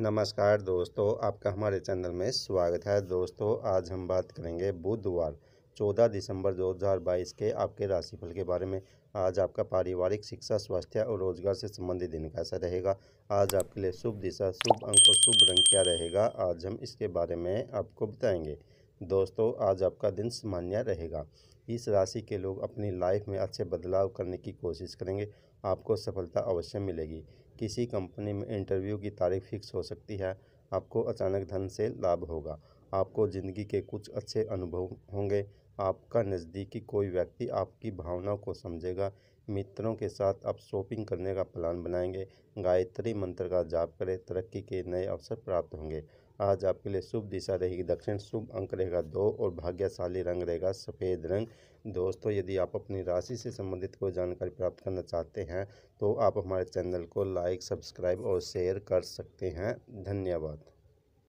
नमस्कार दोस्तों आपका हमारे चैनल में स्वागत है दोस्तों आज हम बात करेंगे बुधवार 14 दिसंबर 2022 के आपके राशिफल के बारे में आज आपका पारिवारिक शिक्षा स्वास्थ्य और रोजगार से संबंधित दिन कैसा रहेगा आज आपके लिए शुभ दिशा शुभ अंक और शुभ रंग क्या रहेगा आज हम इसके बारे में आपको बताएंगे दोस्तों आज आपका दिन सामान्य रहेगा इस राशि के लोग अपनी लाइफ में अच्छे बदलाव करने की कोशिश करेंगे आपको सफलता अवश्य मिलेगी किसी कंपनी में इंटरव्यू की तारीख फिक्स हो सकती है आपको अचानक धन से लाभ होगा आपको ज़िंदगी के कुछ अच्छे अनुभव होंगे आपका नज़दीकी कोई व्यक्ति आपकी भावनाओं को समझेगा मित्रों के साथ आप शॉपिंग करने का प्लान बनाएंगे गायत्री मंत्र का जाप करें तरक्की के नए अवसर प्राप्त होंगे आज आपके लिए शुभ दिशा रहेगी दक्षिण शुभ अंक रहेगा दो और भाग्यशाली रंग रहेगा सफ़ेद रंग दोस्तों यदि आप अपनी राशि से संबंधित कोई जानकारी प्राप्त करना चाहते हैं तो आप हमारे चैनल को लाइक सब्सक्राइब और शेयर कर सकते हैं धन्यवाद